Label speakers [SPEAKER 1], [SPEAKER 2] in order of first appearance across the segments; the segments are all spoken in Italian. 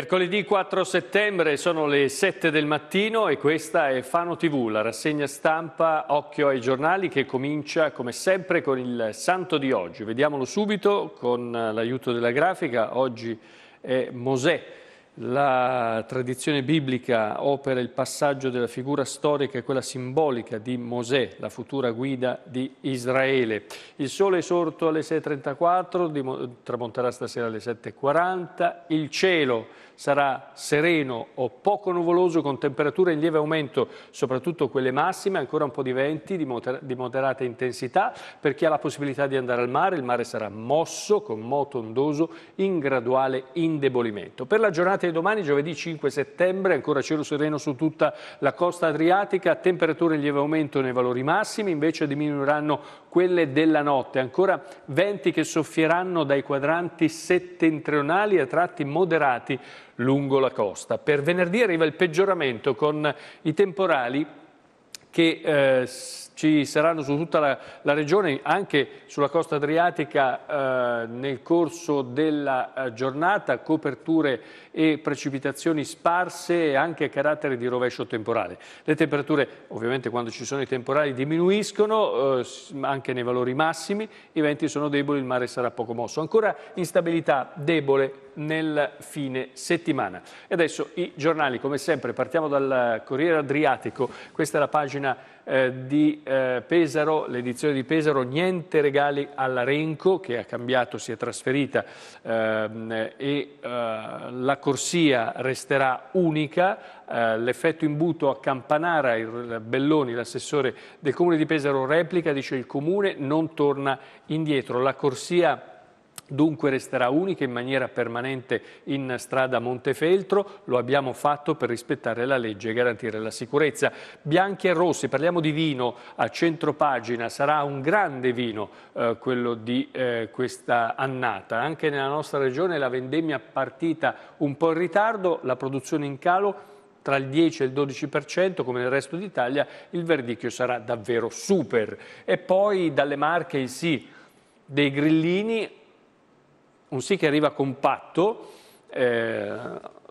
[SPEAKER 1] Mercoledì 4 settembre sono le 7 del mattino e questa è Fano TV, la rassegna stampa Occhio ai giornali che comincia come sempre con il santo di oggi. Vediamolo subito con eh, l'aiuto della grafica, oggi è Mosè la tradizione biblica opera il passaggio della figura storica e quella simbolica di Mosè, la futura guida di Israele. Il sole è sorto alle 6.34, tramonterà stasera alle 7.40, il cielo sarà sereno o poco nuvoloso con temperature in lieve aumento, soprattutto quelle massime, ancora un po' di venti di, moder- di moderata intensità, per chi ha la possibilità di andare al mare, il mare sarà mosso con moto ondoso in graduale indebolimento. Per la giornata di domani, giovedì 5 settembre, ancora cielo sereno su tutta la costa adriatica, temperature in lieve aumento nei valori massimi, invece diminuiranno quelle della notte. Ancora venti che soffieranno dai quadranti settentrionali a tratti moderati lungo la costa. Per venerdì arriva il peggioramento con i temporali che eh, ci saranno su tutta la, la, regione, anche sulla costa adriatica eh, nel corso della eh, giornata, coperture e precipitazioni sparse e anche a carattere di rovescio temporale. Le temperature ovviamente quando ci sono i temporali diminuiscono eh, anche nei valori massimi, i venti sono deboli, il mare sarà poco mosso. Ancora instabilità debole nel fine settimana. E adesso i giornali, come sempre, partiamo dal Corriere Adriatico, questa è la pagina eh, di eh, Pesaro, l'edizione di Pesaro, niente regali alla Renco che ha cambiato, si è trasferita ehm, e eh, la corsia resterà unica, eh, l'effetto imbuto a Campanara, il Belloni, l'assessore del Comune di Pesaro replica, dice il Comune non torna indietro, la corsia Dunque resterà unica in maniera permanente in strada Montefeltro, lo abbiamo fatto per rispettare la legge e garantire la sicurezza. Bianchi e rossi, parliamo di vino a centro pagina, sarà un grande vino eh, quello di eh, questa annata. Anche nella nostra regione la vendemmia è partita un po' in ritardo, la produzione in calo tra il 10 e il 12% come nel resto d'Italia, il verdicchio sarà davvero super. E poi dalle Marche il sì dei grillini un sì che arriva compatto eh,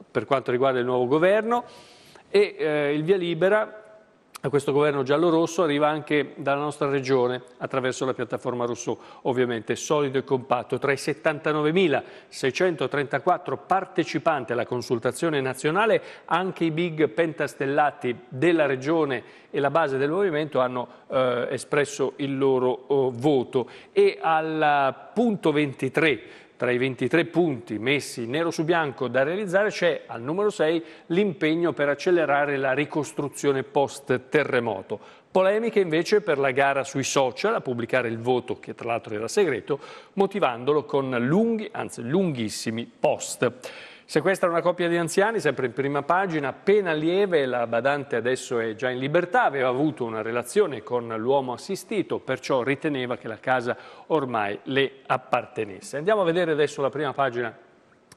[SPEAKER 1] per quanto riguarda il nuovo governo e eh, il via libera a questo governo giallo-rosso arriva anche dalla nostra regione attraverso la piattaforma Rousseau, ovviamente solido e compatto. Tra i 79.634 partecipanti alla consultazione nazionale, anche i big pentastellati della regione e la base del movimento hanno eh, espresso il loro oh, voto. E al punto 23 tra i 23 punti messi nero su bianco da realizzare c'è al numero 6 l'impegno per accelerare la ricostruzione post-terremoto. Polemiche invece per la gara sui social a pubblicare il voto, che tra l'altro era segreto, motivandolo con lunghi, anzi lunghissimi post. Sequestra una coppia di anziani, sempre in prima pagina, pena lieve, la badante adesso è già in libertà, aveva avuto una relazione con l'uomo assistito, perciò riteneva che la casa ormai le appartenesse. Andiamo a vedere adesso la prima pagina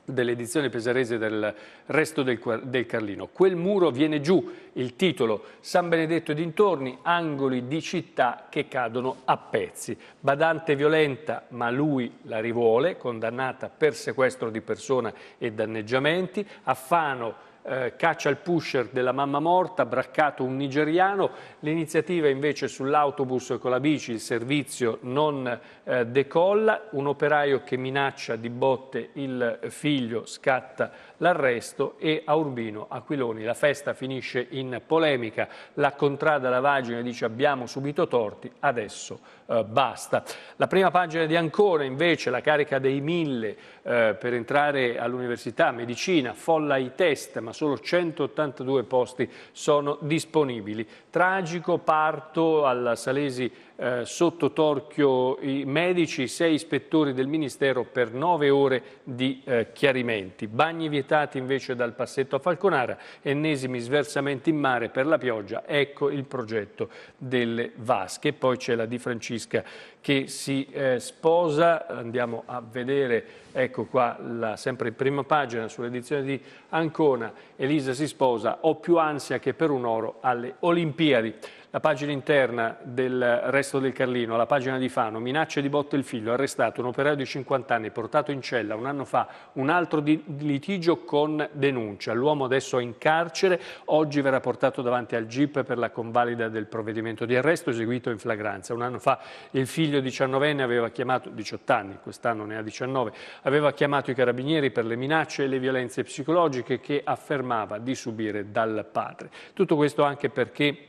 [SPEAKER 1] dell'edizione pesarese del Resto del, del, Carlino. Quel muro viene giù, il titolo San Benedetto e dintorni, angoli di città che cadono a pezzi. Badante violenta, ma lui la rivuole, condannata per sequestro di persona e danneggiamenti, Affano eh, caccia il pusher della mamma morta, braccato un nigeriano, l'iniziativa invece sull'autobus con la bici, il servizio non eh, decolla, un operaio che minaccia di botte il figlio scatta l'arresto e a Urbino Aquiloni. La festa finisce in polemica, la contrada la vagina dice abbiamo subito torti, adesso eh, basta. La prima pagina di Ancora invece, la carica dei mille eh, per entrare all'università, medicina, folla i test, ma solo 182 posti sono disponibili. Tragico parto alla Salesi eh, sotto torchio i medici, sei ispettori del Ministero per nove ore di eh, chiarimenti. Bagni vietati invece dal passetto a Falconara, ennesimi sversamenti in mare per la pioggia, ecco il progetto delle vasche. Poi c'è la Di Francisca che si eh, sposa, andiamo a vedere, ecco qua la, sempre in prima pagina sull'edizione di Ancona, Elisa si sposa, ho più ansia che per un oro alle Olimpiadi. La pagina interna del Resto del Carlino, la pagina di Fano, minacce di botte il figlio, arrestato un operaio di 50 anni, portato in cella un anno fa, un altro di litigio con denuncia. L'uomo adesso è in carcere, oggi verrà portato davanti al GIP per la convalida del provvedimento di arresto eseguito in flagranza. Un anno fa il figlio 19enne aveva chiamato, 18 anni, quest'anno ne ha 19, aveva chiamato i carabinieri per le minacce e le violenze psicologiche che affermava di subire dal padre. Tutto questo anche perché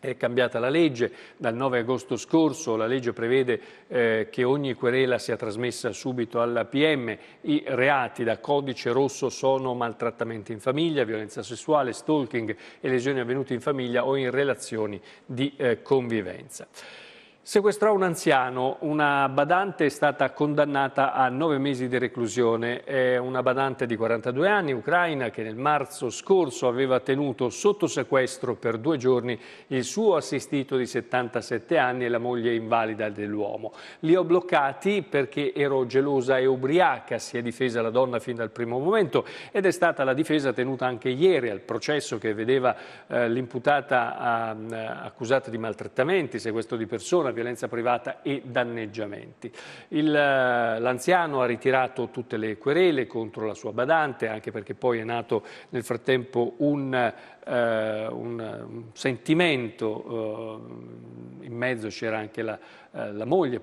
[SPEAKER 1] è cambiata la legge, dal 9 agosto scorso la legge prevede eh, che ogni querela sia trasmessa subito alla PM. I reati da codice rosso sono maltrattamenti in famiglia, violenza sessuale, stalking e lesioni avvenute in famiglia o in relazioni di eh, convivenza. Sequestrò un anziano, una badante è stata condannata a nove mesi di reclusione. È una badante di 42 anni, ucraina, che nel marzo scorso aveva tenuto sotto sequestro per due giorni il suo assistito di 77 anni e la moglie invalida dell'uomo. Li ho bloccati perché ero gelosa e ubriaca, si è difesa la donna fin dal primo momento ed è stata la difesa tenuta anche ieri al processo che vedeva eh, l'imputata eh, accusata di maltrattamenti, sequestro di persona, violenza privata e danneggiamenti. Eh, l'anziano ha ritirato tutte le querele contro la sua badante, anche perché poi è nato nel frattempo un, eh, un, eh, sentimento eh, in mezzo c'era anche la, eh, la moglie,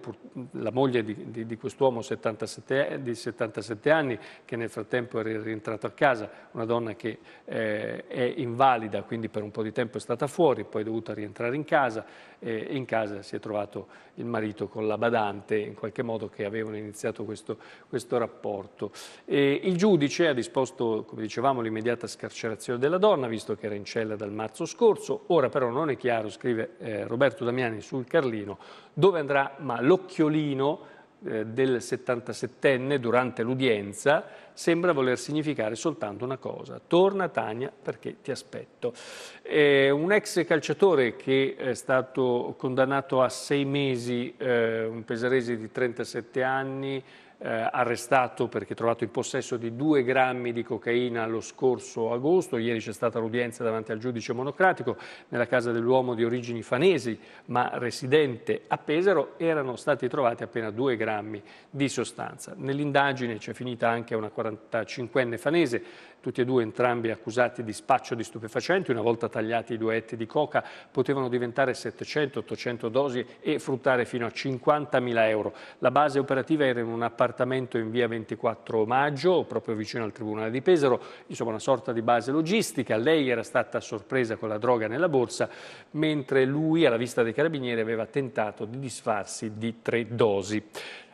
[SPEAKER 1] la moglie di, di, di quest'uomo 77, di 77 anni che nel frattempo era rientrato a casa, una donna che eh, è invalida, quindi per un po' di tempo è stata fuori, poi è dovuta rientrare in casa e in casa si è trovato il marito con la badante, in qualche modo che avevano iniziato questo, questo rapporto. E il giudice ha disposto, come dicevamo, l'immediata scarcerazione della donna, visto che era in cella dal marzo scorso, ora però non è chiaro, scrive eh, Roberto Damiani, italiani sul Carlino, dove andrà ma l'occhiolino eh, del 77enne durante l'udienza sembra voler significare soltanto una cosa, torna Tania perché ti aspetto. Eh, un ex calciatore che è stato condannato a sei mesi, eh, un pesarese di 37 anni, eh, arrestato perché trovato in possesso di 2 grammi di cocaina lo scorso agosto. Ieri c'è stata l'udienza davanti al giudice monocratico nella casa dell'uomo di origini fanesi ma residente a Pesaro. Erano stati trovati appena 2 grammi di sostanza. Nell'indagine c'è finita anche una 45enne fanese tutti e due entrambi accusati di spaccio di stupefacenti, una volta tagliati i due etti di coca potevano diventare 700-800 dosi e fruttare fino a 50.000 euro. La base operativa era in un appartamento in via 24 maggio, proprio vicino al Tribunale di Pesaro, insomma una sorta di base logistica. Lei era stata sorpresa con la droga nella borsa, mentre lui alla vista dei carabinieri aveva tentato di disfarsi di tre dosi.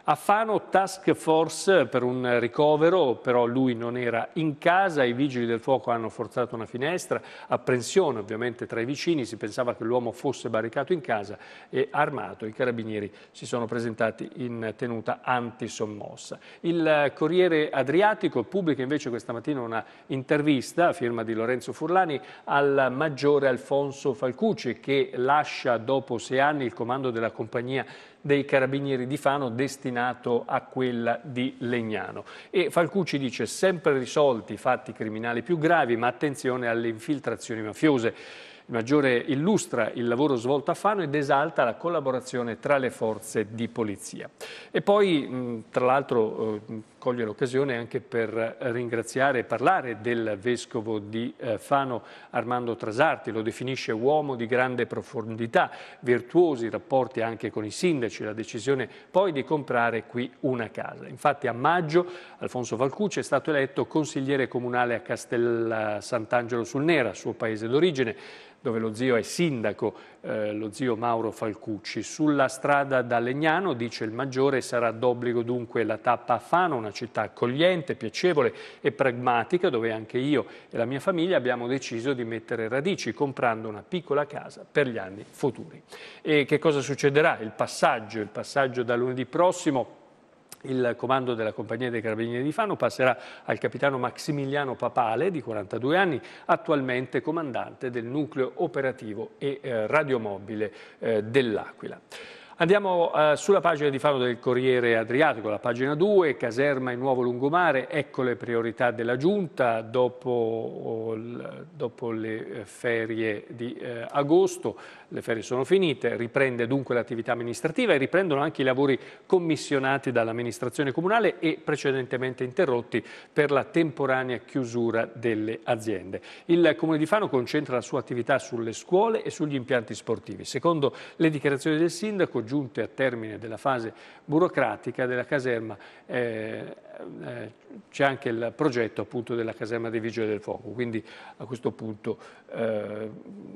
[SPEAKER 1] A Fano task force per un ricovero, però lui non era in casa, i vigili del fuoco hanno forzato una finestra, apprensione ovviamente tra i vicini, si pensava che l'uomo fosse barricato in casa e armato, i carabinieri si sono presentati in tenuta antisommossa. Il Corriere Adriatico pubblica invece questa mattina una intervista, a firma di Lorenzo Furlani, al maggiore Alfonso Falcucci che lascia dopo sei anni il comando della compagnia dei carabinieri di Fano destinato a quella di Legnano. E Falcucci dice sempre risolti i fatti criminali più gravi, ma attenzione alle infiltrazioni mafiose maggiore illustra il lavoro svolto a Fano ed esalta la collaborazione tra le forze di polizia. E poi, tra l'altro, eh, coglie l'occasione anche per ringraziare e parlare del vescovo di eh, Fano, Armando Trasarti, lo definisce uomo di grande profondità, virtuosi rapporti anche con i sindaci, la decisione poi di comprare qui una casa. Infatti a maggio Alfonso Valcucci è stato eletto consigliere comunale a Castel eh, Sant'Angelo sul Nera, suo paese d'origine, dove lo zio è sindaco, eh, lo zio Mauro Falcucci. Sulla strada da Legnano, dice il maggiore, sarà d'obbligo dunque la tappa a Fano, una città accogliente, piacevole e pragmatica, dove anche io e la mia famiglia abbiamo deciso di mettere radici, comprando una piccola casa per gli anni futuri. E che cosa succederà? Il passaggio, il passaggio da lunedì prossimo il comando della compagnia dei carabinieri di Fano passerà al capitano Maximiliano Papale, di 42 anni, attualmente comandante del nucleo operativo e eh, radiomobile eh, dell'Aquila. Andiamo eh, sulla pagina di Fano del Corriere Adriatico, la pagina 2, caserma e nuovo lungomare, ecco le priorità della Giunta dopo, oh, dopo le eh, ferie di eh, agosto. Le ferie sono finite, riprende dunque l'attività amministrativa e riprendono anche i lavori commissionati dall'amministrazione comunale e precedentemente interrotti per la temporanea chiusura delle aziende. Il Comune di Fano concentra la sua attività sulle scuole e sugli impianti sportivi. Secondo le dichiarazioni del sindaco, giunte a termine della fase burocratica della caserma, eh, eh, c'è anche il progetto appunto della caserma dei Vigili del Fuoco. Quindi a questo punto, eh,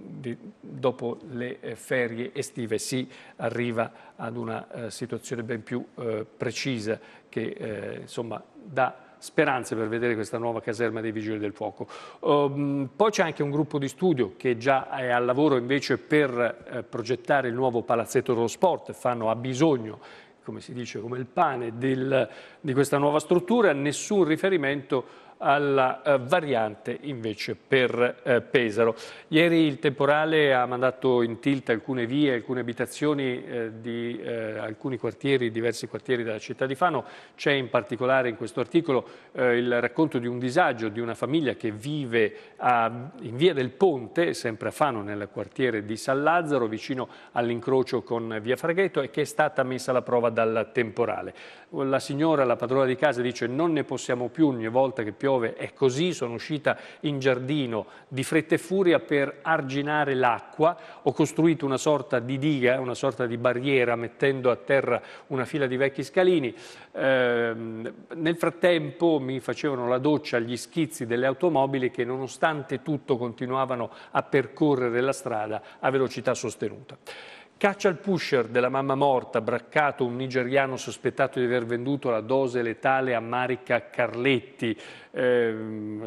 [SPEAKER 1] di, dopo le alle eh, ferie estive si arriva ad una eh, situazione ben più eh, precisa che insomma, dà speranze per vedere questa nuova caserma dei Vigili del Fuoco. Um, poi c'è anche un gruppo di studio che già è al lavoro invece per eh, progettare il nuovo palazzetto dello sport, fanno a bisogno come si dice, come il pane del, di questa nuova struttura, nessun riferimento alla eh, variante invece per eh, Pesaro. Ieri il temporale ha mandato in tilt alcune vie, alcune abitazioni eh, di eh, alcuni quartieri, diversi quartieri della città di Fano. C'è in particolare in questo articolo eh, il racconto di un disagio di una famiglia che vive a, in via del Ponte, sempre a Fano, nel quartiere di San Lazzaro, vicino all'incrocio con via Fraghetto e che è stata messa alla prova dal temporale. La signora, la padrona di casa, dice non ne possiamo più ogni volta che piove, è così, sono uscita in giardino di fretta e furia per arginare l'acqua, ho costruito una sorta di diga, una sorta di barriera mettendo a terra una fila di vecchi scalini. Eh, nel frattempo mi facevano la doccia gli schizzi delle automobili che nonostante tutto continuavano a percorrere la strada a velocità sostenuta. Caccia al pusher della mamma morta, braccato un nigeriano sospettato di aver venduto la dose letale a Marica Carletti, eh,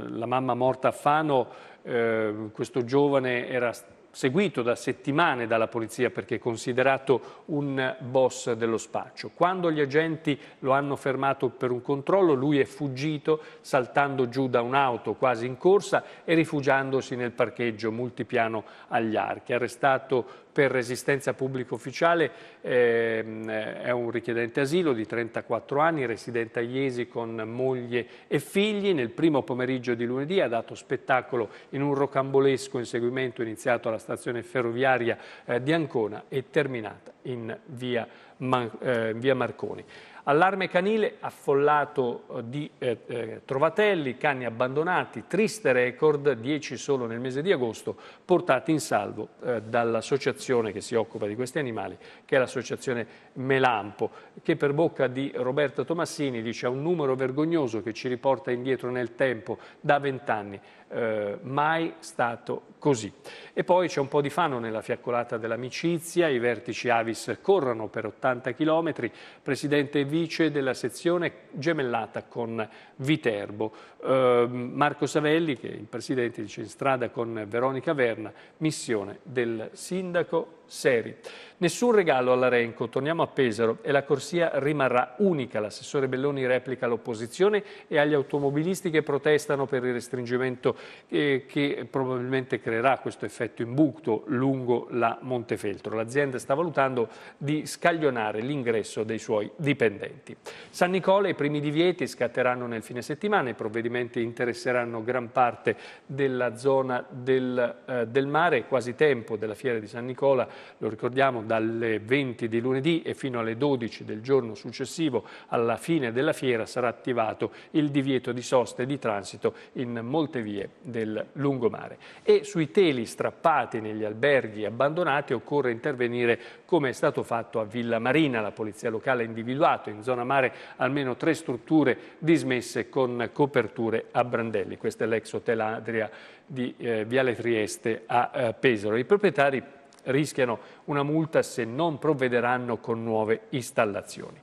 [SPEAKER 1] la mamma morta a Fano, eh, questo giovane era seguito da settimane dalla polizia perché considerato un boss dello spaccio. Quando gli agenti lo hanno fermato per un controllo, lui è fuggito saltando giù da un'auto quasi in corsa e rifugiandosi nel parcheggio multipiano agli archi. Arrestato per resistenza pubblico ufficiale ehm, è un richiedente asilo di 34 anni, residente a Iesi con moglie e figli. Nel primo pomeriggio di lunedì ha dato spettacolo in un rocambolesco inseguimento iniziato alla stazione ferroviaria eh, di Ancona e terminata in via, Man eh, via Marconi. Allarme canile affollato eh, di eh, eh, trovatelli, cani abbandonati, triste record, 10 solo nel mese di agosto, portati in salvo eh, dall'associazione che si occupa di questi animali, che è l'associazione Melampo, che per bocca di Roberto Tomassini dice un numero vergognoso che ci riporta indietro nel tempo da vent'anni. Eh, mai stato così. E poi c'è un po' di fano nella fiaccolata dell'amicizia, i vertici Avis corrono per 80 km, presidente e vice della sezione gemellata con Viterbo. Eh, Marco Savelli, che è il presidente, dice in strada con Veronica Verna, missione del sindaco Seri. Nessun regalo all'Arenco, torniamo a Pesaro e la corsia rimarrà unica. L'assessore Belloni replica all'opposizione e agli automobilisti che protestano per il restringimento eh, che probabilmente creerà questo effetto imbucto lungo la Montefeltro. L'azienda sta valutando di scaglionare l'ingresso dei suoi dipendenti. San Nicola i primi divieti scatteranno nel fine settimana, i provvedimenti interesseranno gran parte della zona del, eh, del mare, quasi tempo della fiera di San Nicola, lo ricordiamo, dalle 20 di lunedì e fino alle 12 del giorno successivo alla fine della fiera sarà attivato il divieto di sosta e di transito in molte vie del lungomare. E sui teli strappati negli alberghi abbandonati occorre intervenire come è stato fatto a Villa Marina. La polizia locale ha individuato in zona mare almeno tre strutture dismesse con coperture a brandelli. Questo è l'ex hotel Adria di eh, Viale Trieste a eh, Pesaro. I proprietari rischiano una multa se non provvederanno con nuove installazioni.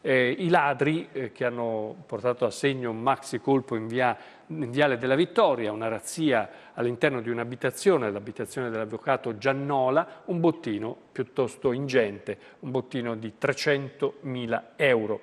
[SPEAKER 1] Eh, I ladri eh, che hanno portato a segno un maxi colpo in, via, in Viale della Vittoria, una razzia all'interno di un'abitazione, l'abitazione dell'avvocato Giannola, un bottino piuttosto ingente, un bottino di 300.000 euro.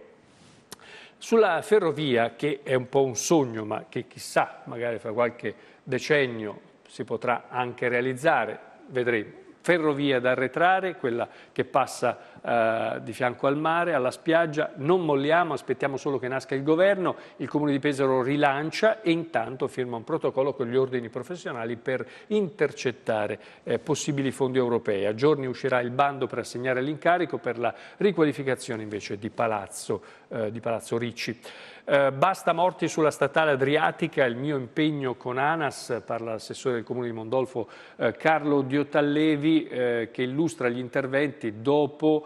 [SPEAKER 1] Sulla ferrovia, che è un po' un sogno, ma che chissà, magari fra qualche decennio si potrà anche realizzare, vedremo ferrovia da arretrare, quella che passa eh, di fianco al mare, alla spiaggia, non molliamo, aspettiamo solo che nasca il governo, il Comune di Pesaro rilancia e intanto firma un protocollo con gli ordini professionali per intercettare eh, possibili fondi europei. A giorni uscirà il bando per assegnare l'incarico per la riqualificazione invece di Palazzo, eh, di Palazzo Ricci. Eh, basta morti sulla statale adriatica, il mio impegno con ANAS, parla l'assessore del Comune di Mondolfo eh, Carlo Diotallevi eh, che illustra gli interventi dopo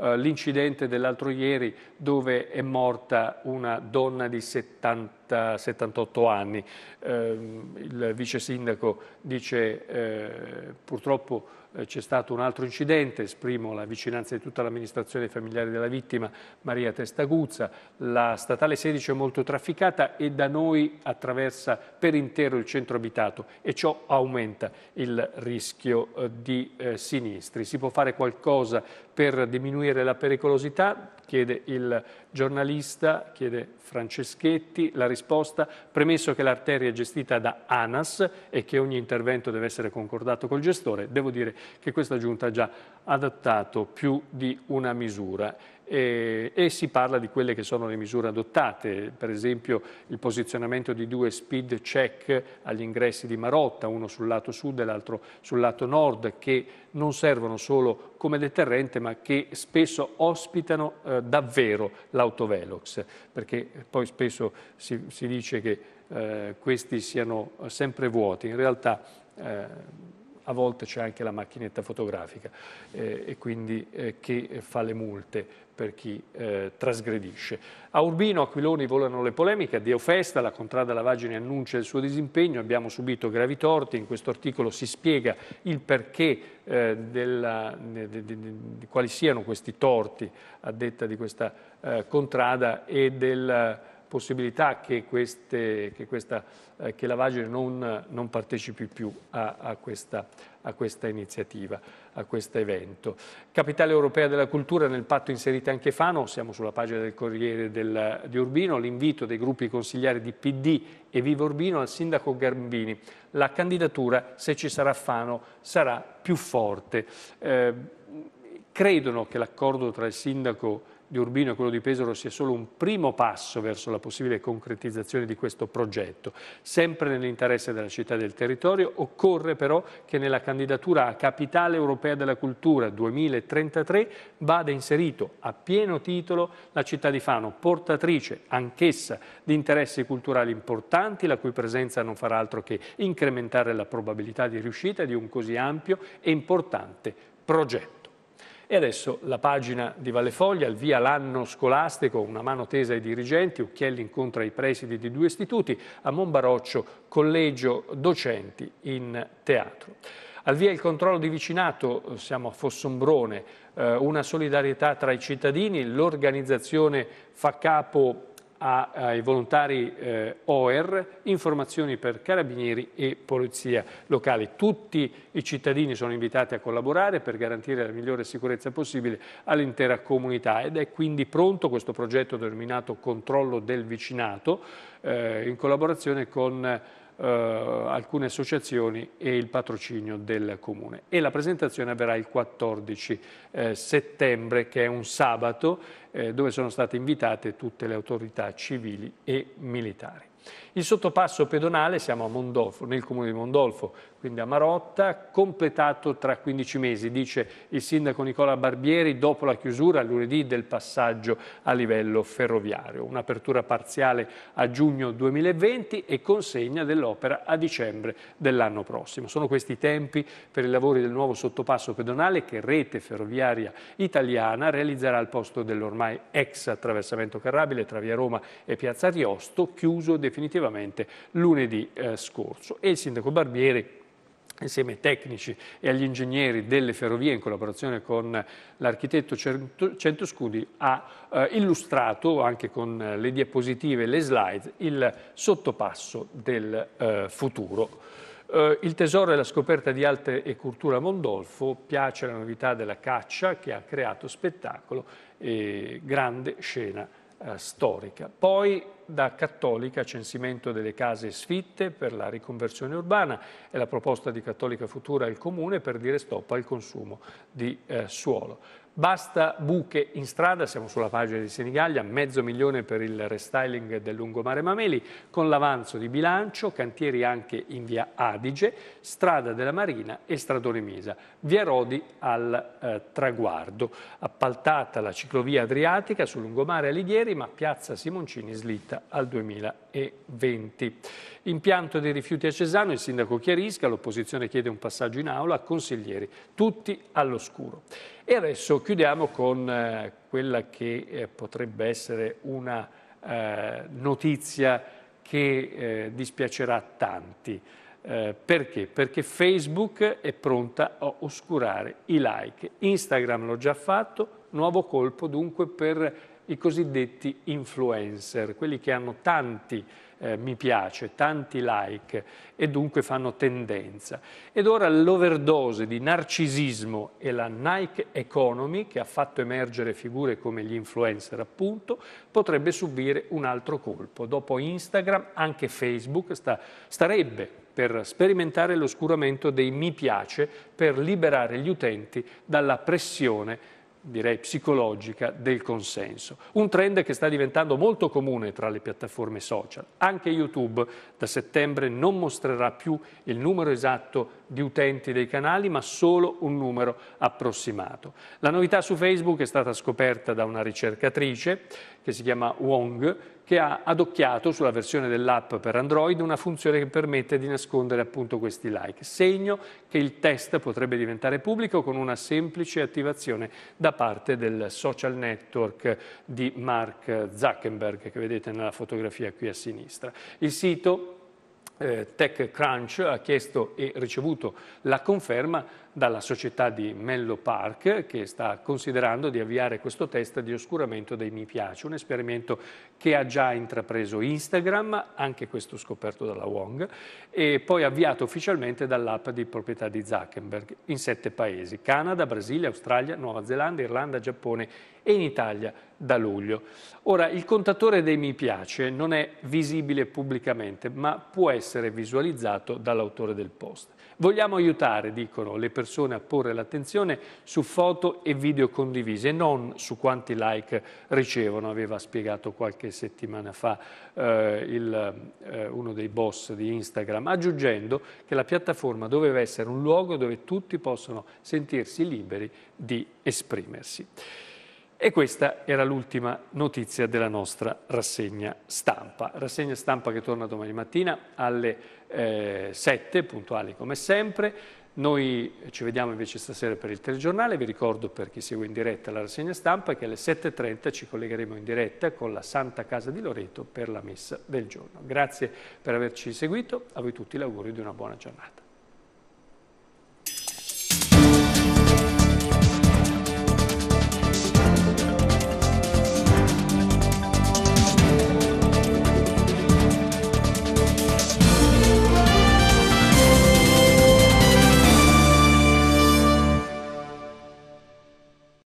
[SPEAKER 1] Eh, l'incidente dell'altro ieri dove è morta una donna di 70, 78 anni. Eh, il vice sindaco dice eh, purtroppo eh, c'è stato un altro incidente, esprimo la vicinanza di tutta l'amministrazione familiare della vittima Maria Testaguzza, la statale 16 è molto trafficata e da noi attraversa per intero il centro abitato e ciò aumenta il rischio eh, di sinistri. Si può fare qualcosa per diminuire diminuire la pericolosità? Chiede il giornalista, chiede Franceschetti, la risposta, premesso che l'arteria è gestita da ANAS e che ogni intervento deve essere concordato col gestore, devo dire che questa giunta ha già adattato più di una misura e, eh, e, si parla di quelle che sono le misure adottate, per esempio il posizionamento di due speed check agli ingressi di Marotta, uno sul lato sud e l'altro sul lato nord, che non servono solo come deterrente ma che spesso ospitano eh, davvero l'autovelox, perché poi spesso si, si dice che eh, questi siano sempre vuoti, in realtà eh, a volte c'è anche la macchinetta fotografica eh, e quindi eh, che fa le multe per chi eh, trasgredisce. A Urbino, Aquiloni volano le polemiche, a Dio Festa, la contrada Lavagini annuncia il suo disimpegno, abbiamo subito gravi torti, in questo articolo si spiega il perché, eh, della, de, de, de, quali siano questi torti a detta di questa eh, contrada e del possibilità che, queste, che, questa, eh, che la Vagine non, non, partecipi più a, a, questa, a, questa, iniziativa, a questo evento. Capitale europea della cultura, nel patto inserite anche Fano, siamo sulla pagina del Corriere del, di Urbino, l'invito dei gruppi consigliari di PD e Viva Urbino al sindaco Garbini. La candidatura, se ci sarà Fano, sarà più forte. Eh, credono che l'accordo tra il sindaco di Urbino e quello di Pesaro sia solo un primo passo verso la possibile concretizzazione di questo progetto. Sempre nell'interesse della città e del territorio occorre però che nella candidatura a Capitale Europea della Cultura 2033 vada inserito a pieno titolo la città di Fano, portatrice anch'essa di interessi culturali importanti, la cui presenza non farà altro che incrementare la probabilità di riuscita di un così ampio e importante progetto. E adesso la pagina di Vallefoglia, il via l'anno scolastico, una mano tesa ai dirigenti, Ucchielli incontra i presidi di due istituti, a Monbaroccio collegio docenti in teatro. Al via il controllo di vicinato, siamo a Fossombrone, eh, una solidarietà tra i cittadini, l'organizzazione fa capo a, ai volontari eh, OER informazioni per carabinieri e polizia locale. Tutti i cittadini sono invitati a collaborare per garantire la migliore sicurezza possibile all'intera comunità ed è quindi pronto questo progetto denominato Controllo del vicinato eh, in collaborazione con eh, alcune associazioni e il patrocinio del Comune. E la presentazione avverrà il 14 eh, settembre, che è un sabato, eh, dove sono state invitate tutte le autorità civili e militari. Il sottopasso pedonale, siamo a Mondolfo, nel comune di Mondolfo, quindi a Marotta, completato tra 15 mesi, dice il sindaco Nicola Barbieri, dopo la chiusura lunedì del passaggio a livello ferroviario. Un'apertura parziale a giugno 2020 e consegna dell'opera a dicembre dell'anno prossimo. Sono questi i tempi per i lavori del nuovo sottopasso pedonale che Rete Ferroviaria Italiana realizzerà al posto dell'ormai ex attraversamento carrabile tra via Roma e piazza Ariosto, chiuso definitivamente lunedì eh, scorso. E il sindaco Barbieri insieme ai tecnici e agli ingegneri delle ferrovie in collaborazione con l'architetto Centoscudi ha eh, illustrato anche con eh, le diapositive e le slide il sottopasso del eh, futuro. Eh, il tesoro e la scoperta di Alte e cultura Mondolfo, piace la novità della caccia che ha creato spettacolo e grande scena eh, storica. Poi da Cattolica censimento delle case sfitte per la riconversione urbana e la proposta di Cattolica Futura al Comune per dire stop al consumo di eh, suolo. Basta buche in strada, siamo sulla pagina di Senigallia, mezzo milione per il restyling del lungomare Mameli, con l'avanzo di bilancio, cantieri anche in via Adige, strada della Marina e stradone Misa via Rodi al eh, traguardo. Appaltata la ciclovia adriatica sul lungomare Alighieri, ma piazza Simoncini slitta al 2020. Impianto dei rifiuti a Cesano, il sindaco chiarisca, l'opposizione chiede un passaggio in aula, consiglieri tutti all'oscuro. E adesso chiudiamo con eh, quella che eh, potrebbe essere una eh, notizia che eh, dispiacerà a tanti. Eh, perché? Perché Facebook è pronta a oscurare i like. Instagram l'ho già fatto, nuovo colpo dunque per i cosiddetti influencer, quelli che hanno tanti eh, mi piace, tanti like e dunque fanno tendenza. Ed ora l'overdose di narcisismo e la Nike Economy, che ha fatto emergere figure come gli influencer appunto, potrebbe subire un altro colpo. Dopo Instagram anche Facebook sta, starebbe per sperimentare l'oscuramento dei mi piace, per liberare gli utenti dalla pressione direi psicologica del consenso. Un trend che sta diventando molto comune tra le piattaforme social. Anche YouTube da settembre non mostrerà più il numero esatto di utenti dei canali, ma solo un numero approssimato. La novità su Facebook è stata scoperta da una ricercatrice che si chiama Wong, che ha adocchiato sulla versione dell'app per Android una funzione che permette di nascondere appunto questi like, segno che il test potrebbe diventare pubblico con una semplice attivazione da parte del social network di Mark Zuckerberg che vedete nella fotografia qui a sinistra. Il sito eh, TechCrunch ha chiesto e ricevuto la conferma dalla società di Menlo Park che sta considerando di avviare questo test di oscuramento dei mi piace, un esperimento che ha già intrapreso Instagram, anche questo scoperto dalla Wong, e poi avviato ufficialmente dall'app di proprietà di Zuckerberg in sette paesi, Canada, Brasile, Australia, Nuova Zelanda, Irlanda, Giappone e in Italia da luglio. Ora, il contatore dei mi piace non è visibile pubblicamente, ma può essere visualizzato dall'autore del post. Vogliamo aiutare, dicono le persone persone a porre l'attenzione su foto e video condivise e non su quanti like ricevono, aveva spiegato qualche settimana fa eh, il, eh, uno dei boss di Instagram, aggiungendo che la piattaforma doveva essere un luogo dove tutti possono sentirsi liberi di esprimersi. E questa era l'ultima notizia della nostra rassegna stampa. Rassegna stampa che torna domani mattina alle eh, 7, puntuali come sempre. Noi ci vediamo invece stasera per il telegiornale, vi ricordo per chi segue in diretta la rassegna stampa che alle 7.30 ci collegheremo in diretta con la Santa Casa di Loreto per la messa del giorno. Grazie per averci seguito, a voi tutti l'augurio di una buona giornata.